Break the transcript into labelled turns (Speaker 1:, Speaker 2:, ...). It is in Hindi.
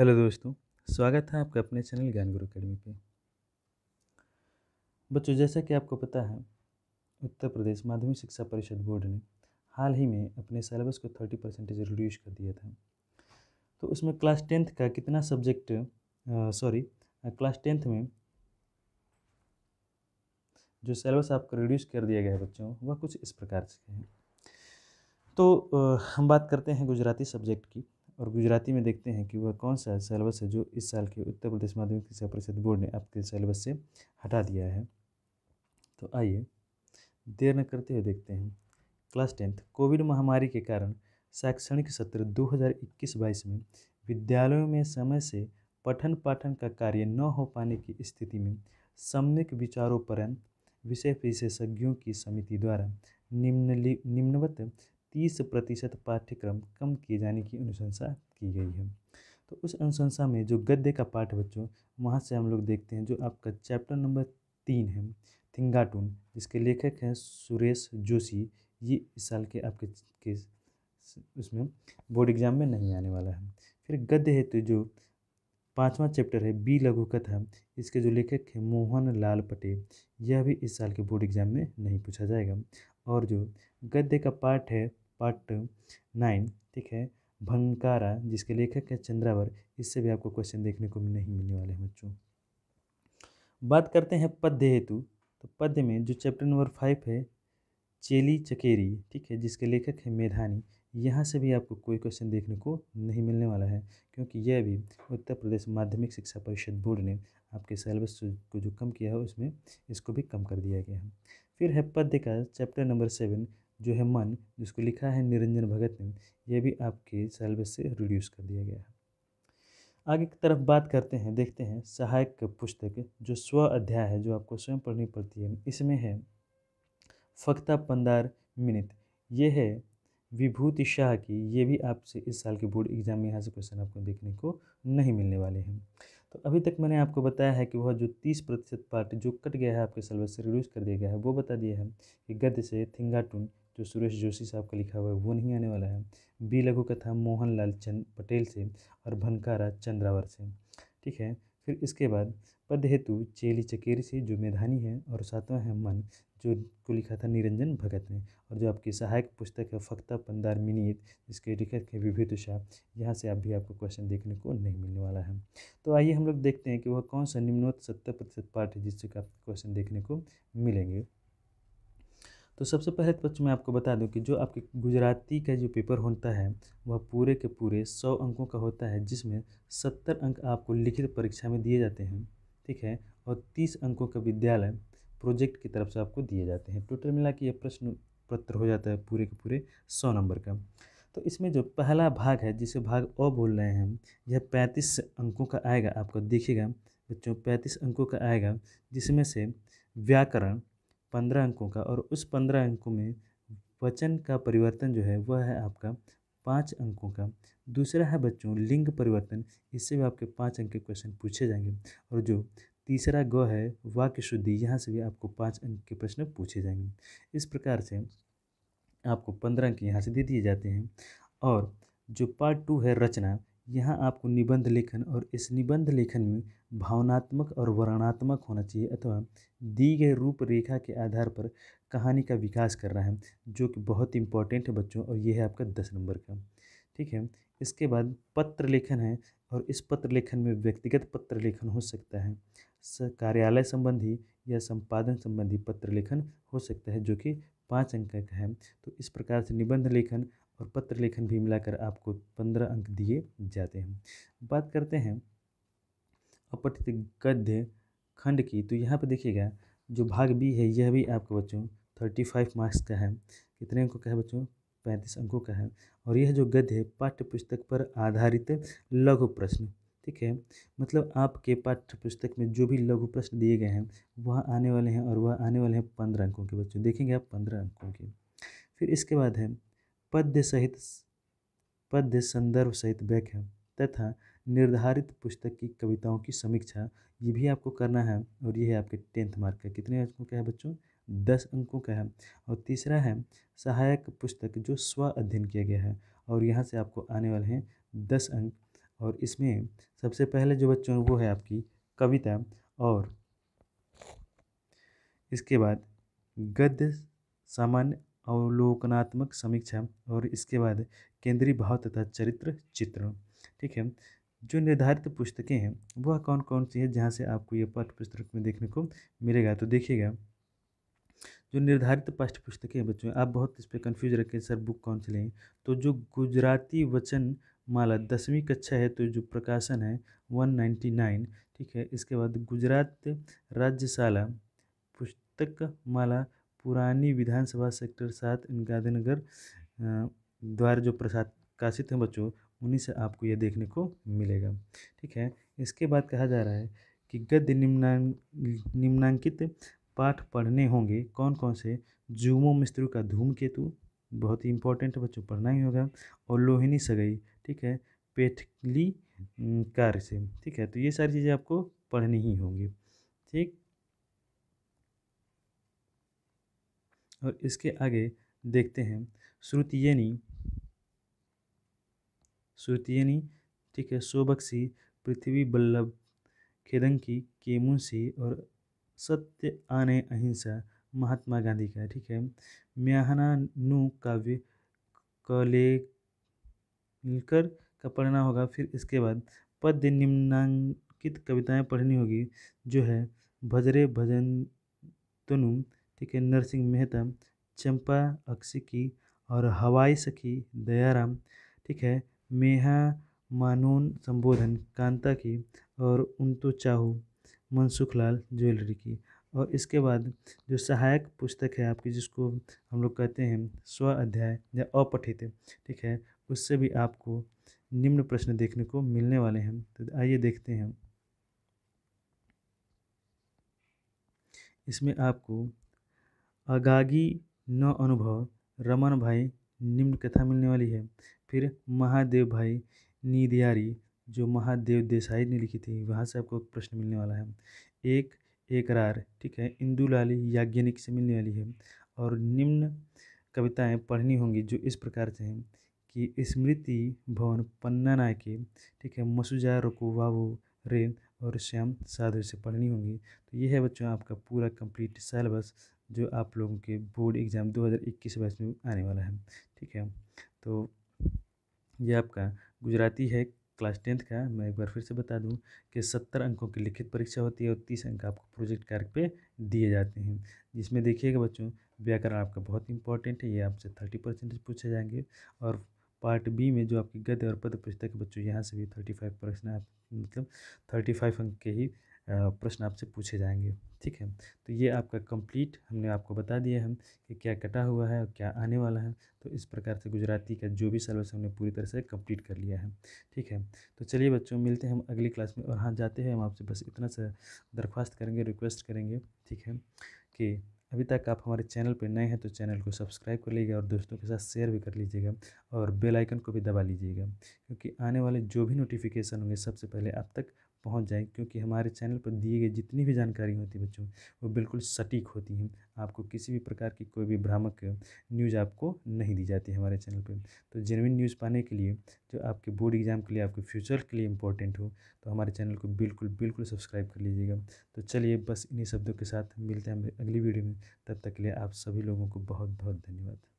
Speaker 1: हेलो दोस्तों स्वागत है आपका अपने चैनल ज्ञान गुरु अकेडमी पे बच्चों जैसा कि आपको पता है उत्तर प्रदेश माध्यमिक शिक्षा परिषद बोर्ड ने हाल ही में अपने सिलेबस को थर्टी परसेंटेज रिड्यूस कर दिया था तो उसमें क्लास टेंथ का कितना सब्जेक्ट सॉरी क्लास टेंथ में जो सिलेबस आपका रिड्यूस कर दिया गया है बच्चों वह कुछ इस प्रकार से है तो आ, हम बात करते हैं गुजराती सब्जेक्ट की और गुजराती में देखते हैं कि वह कौन सा सिलेबस है जो इस साल के उत्तर प्रदेश माध्यमिक शिक्षा परिषद बोर्ड ने आपके सिलेबस से हटा दिया है तो आइए देर न करते हुए देखते हैं क्लास टेंथ कोविड महामारी के कारण शैक्षणिक सत्र 2021-22 में विद्यालयों में समय से पठन पाठन का कार्य न हो पाने की स्थिति में सम्यक विचारोपरण विषय विशेषज्ञों की समिति द्वारा निम्नली निम्नवत तीस प्रतिशत पाठ्यक्रम कम किए जाने की अनुशंसा की गई है तो उस अनुशंसा में जो गद्य का पाठ बच्चों वहाँ से हम लोग देखते हैं जो आपका चैप्टर नंबर तीन है थिंगाटून जिसके लेखक हैं सुरेश जोशी ये इस साल के आपके के उसमें बोर्ड एग्जाम में नहीं आने वाला है फिर गद्य है तो जो पाँचवा चैप्टर है बी लघु कथा इसके जो लेखक हैं मोहन लाल पटेल यह भी इस साल के बोर्ड एग्जाम में नहीं पूछा जाएगा और जो गद्य का पाठ है पार्ट नाइन ठीक है भंकारा जिसके लेखक है चंद्रावर इससे भी आपको क्वेश्चन देखने को नहीं मिलने वाले हैं बच्चों बात करते हैं पद्य हेतु तो पद्य में जो चैप्टर नंबर फाइव है चेली चकेरी ठीक है जिसके लेखक है मेधानी यहाँ से भी आपको कोई क्वेश्चन देखने को नहीं मिलने वाला है क्योंकि यह भी उत्तर प्रदेश माध्यमिक शिक्षा परिषद बोर्ड ने आपके सिलेबस को जो कम किया है उसमें इसको भी कम कर दिया गया है फिर है पद्य का चैप्टर नंबर सेवन जो है मन जिसको लिखा है निरंजन भगत ने यह भी आपके सेलेबस से रिड्यूस कर दिया गया है आगे की तरफ बात करते हैं देखते हैं सहायक पुस्तक जो स्व अध्याय है जो आपको स्वयं पढ़नी पड़ती है इसमें है फख्ता पंदार मिनट ये है विभूति शाह की ये भी आपसे इस साल के बोर्ड एग्ज़ाम में यहाँ से क्वेश्चन आपको देखने को नहीं मिलने वाले हैं तो अभी तक मैंने आपको बताया है कि वह जो तीस प्रतिशत पार्ट जो कट गया है आपके सिलेबस से रिड्यूस कर दिया गया है वो बता दिया है कि गद्य से थिंगाटून जो सुरेश जोशी साहब का लिखा हुआ है वो नहीं आने वाला है बी लघु कथा मोहन लाल चंद पटेल से और भनकारा चंद्रावर से ठीक है फिर इसके बाद पद हेतु चेली चकेरी से जो मेधानी है और सातवां है मन जो को लिखा था निरंजन भगत ने और जो आपकी सहायक पुस्तक है फख्ता पंदार मिनीत जिसके लेखक है विभूत शाह यहाँ से आप भी आपको क्वेश्चन देखने को नहीं मिलने वाला है तो आइए हम लोग देखते हैं कि वह कौन सा निम्नोत्त सत्तर प्रतिशत पाठ है जिससे आपको क्वेश्चन देखने को मिलेंगे तो सबसे पहले तो बच्चों मैं आपको बता दूं कि जो आपके गुजराती का जो पेपर होता है वह पूरे के पूरे सौ अंकों का होता है जिसमें सत्तर अंक आपको लिखित परीक्षा में दिए जाते हैं ठीक है और तीस अंकों का विद्यालय प्रोजेक्ट की तरफ से आपको दिए जाते हैं टोटल मिला के यह प्रश्न पत्र हो जाता है पूरे के पूरे सौ नंबर का तो इसमें जो पहला भाग है जिसे भाग अ बोल रहे हैं यह पैंतीस अंकों का आएगा आपको देखिएगा बच्चों पैंतीस अंकों का आएगा जिसमें से व्याकरण पंद्रह अंकों का और उस पंद्रह अंकों में वचन का परिवर्तन जो है वह है आपका पाँच अंकों का दूसरा है बच्चों लिंग परिवर्तन इससे भी आपके पाँच अंक के क्वेश्चन पूछे जाएंगे और जो तीसरा ग है वाक्य शुद्धि यहाँ से भी आपको पाँच अंक के प्रश्न पूछे जाएंगे इस प्रकार से आपको पंद्रह अंक यहाँ से दे दिए जाते हैं और जो पार्ट टू है रचना यहाँ आपको निबंध लेखन और इस निबंध लेखन में भावनात्मक और वर्णात्मक होना चाहिए अथवा दी गई रूपरेखा के आधार पर कहानी का विकास कर रहा है जो कि बहुत इंपॉर्टेंट है बच्चों और यह है आपका दस नंबर का ठीक है इसके बाद पत्र लेखन है और इस पत्र लेखन में व्यक्तिगत पत्र लेखन हो सकता है कार्यालय संबंधी या संपादन संबंधी पत्र लेखन हो सकता है जो कि पाँच अंक का है तो इस प्रकार से निबंध लेखन और पत्र लेखन भी मिलाकर आपको पंद्रह अंक दिए जाते हैं बात करते हैं अपठित गद्य खंड की तो यहाँ पर देखिएगा जो भाग बी है यह भी आपके बच्चों थर्टी फाइव मार्क्स का है कितने अंकों का है बच्चों पैंतीस अंकों का है और यह जो गद्य है पाठ्य पुस्तक पर आधारित लघु प्रश्न ठीक है मतलब आपके पाठ्य पुस्तक में जो भी लघु प्रश्न दिए गए हैं वह आने वाले हैं और वह आने वाले हैं पंद्रह अंकों के बच्चों देखेंगे आप पंद्रह अंकों के फिर इसके बाद है पद्य सहित पद्य संदर्भ सहित व्याख्या तथा निर्धारित पुस्तक की कविताओं की समीक्षा ये भी आपको करना है और ये है आपके टेंथ मार्क का कितने अंकों का है बच्चों दस अंकों का है और तीसरा है सहायक पुस्तक जो स्व अध्ययन किया गया है और यहाँ से आपको आने वाले हैं दस अंक और इसमें सबसे पहले जो बच्चों वो है आपकी कविता और इसके बाद गद्य सामान्य अवलोकनात्मक समीक्षा और इसके बाद केंद्रीय भाव तथा चरित्र चित्रण ठीक है जो निर्धारित पुस्तकें हैं वह कौन कौन सी है जहाँ से आपको ये पाठ्य पुस्तक में देखने को मिलेगा तो देखिएगा जो निर्धारित पाठ्य पुस्तकें हैं बच्चों आप बहुत इस पर कन्फ्यूज रखें सर बुक कौन सी लें तो जो गुजराती वचन माला दसवीं कक्षा है तो जो प्रकाशन है वन नाइन्टी नाइन ठीक है इसके बाद गुजरात राज्यशाला पुस्तक माला पुरानी विधानसभा सेक्टर सात गांधीनगर द्वारा जो प्रकाशित हैं बच्चों उन्हीं से आपको ये देखने को मिलेगा ठीक है इसके बाद कहा जा रहा है कि गद्य निम्नां निम्नांकित पाठ पढ़ने होंगे कौन कौन से जुमो मिस्त्र का धूमकेतु बहुत ही इंपॉर्टेंट है बच्चों पढ़ना ही होगा और लोहिनी सगई ठीक है पेठली कार्य से ठीक है तो ये सारी चीज़ें आपको पढ़नी ही होंगी ठीक और इसके आगे देखते हैं श्रुतियनी श्रुतियनी ठीक है सोबक्सी पृथ्वी बल्लभ खेदंकी के मुंशी और सत्य आने अहिंसा महात्मा गांधी का ठीक है म्याहना नू काव्य कले कर का पढ़ना होगा फिर इसके बाद पद्य निम्नांकित कविताएं पढ़नी होगी जो है भजरे भजन तनु ठीक है नरसिंह मेहता चंपा अक्सिकी और हवाई सखी दयाराम ठीक है मेहा मानून संबोधन कांता की और उनतो चाहू मनसुख लाल ज्वेलरी की और इसके बाद जो सहायक पुस्तक है आपकी जिसको हम लोग कहते हैं स्व अध्याय या अपठित ठीक है उससे भी आपको निम्न प्रश्न देखने को मिलने वाले हैं तो आइए देखते हैं इसमें आपको अगागी न अनुभव रमन भाई निम्न कथा मिलने वाली है फिर महादेव भाई निदियारी जो महादेव देसाई ने लिखी थी वहाँ से आपको प्रश्न मिलने वाला है एक एकरार ठीक है इंदुलाली याज्ञनिक से मिलने वाली है और निम्न कविताएं पढ़नी होंगी जो इस प्रकार से हैं कि स्मृति भवन पन्ना नायके ठीक है मसुजा बाबू रे और श्याम साधु से पढ़नी होंगी तो ये है बच्चों आपका पूरा कंप्लीट सेलेबस जो आप लोगों के बोर्ड एग्ज़ाम 2021 हज़ार में आने वाला है ठीक है तो ये आपका गुजराती है क्लास टेंथ का मैं एक बार फिर से बता दूं कि सत्तर अंकों की लिखित परीक्षा होती है और तीस अंक आपको प्रोजेक्ट कार्य पे दिए जाते हैं जिसमें देखिएगा बच्चों व्याकरण आपका बहुत इंपॉर्टेंट है ये आपसे थर्टी परसेंटेज पूछे जाएंगे और पार्ट बी में जो आपकी गद्य और पद पुस्तक बच्चों यहाँ से भी थर्टी फाइव परसेंट आप मतलब थर्टी फाइव अंक के ही प्रश्न आपसे पूछे जाएंगे ठीक है तो ये आपका कंप्लीट हमने आपको बता दिया है कि क्या कटा हुआ है और क्या आने वाला है तो इस प्रकार से गुजराती का जो भी सिलेबस हमने पूरी तरह से कंप्लीट कर लिया है ठीक है तो चलिए बच्चों मिलते हैं हम अगली क्लास में और हाँ जाते हैं हम आपसे बस इतना सा दरख्वास्त करेंगे रिक्वेस्ट करेंगे ठीक है कि अभी तक आप हमारे चैनल पर नए हैं तो चैनल को सब्सक्राइब कर लीजिएगा और दोस्तों के साथ शेयर भी कर लीजिएगा और बेल आइकन को भी दबा लीजिएगा क्योंकि आने वाले जो भी नोटिफिकेशन होंगे सबसे पहले आप तक पहुंच जाए क्योंकि हमारे चैनल पर दिए गए जितनी भी जानकारी होती है बच्चों वो बिल्कुल सटीक होती हैं आपको किसी भी प्रकार की कोई भी भ्रामक न्यूज़ आपको नहीं दी जाती है हमारे चैनल पर तो जेनविन न्यूज़ पाने के लिए जो आपके बोर्ड एग्ज़ाम के लिए आपके फ्यूचर के लिए इंपॉर्टेंट हो तो हमारे चैनल को बिल्कुल बिल्कुल सब्सक्राइब कर लीजिएगा तो चलिए बस इन्हीं शब्दों के साथ मिलते हैं अगली वीडियो में तब तक के लिए आप सभी लोगों को बहुत बहुत धन्यवाद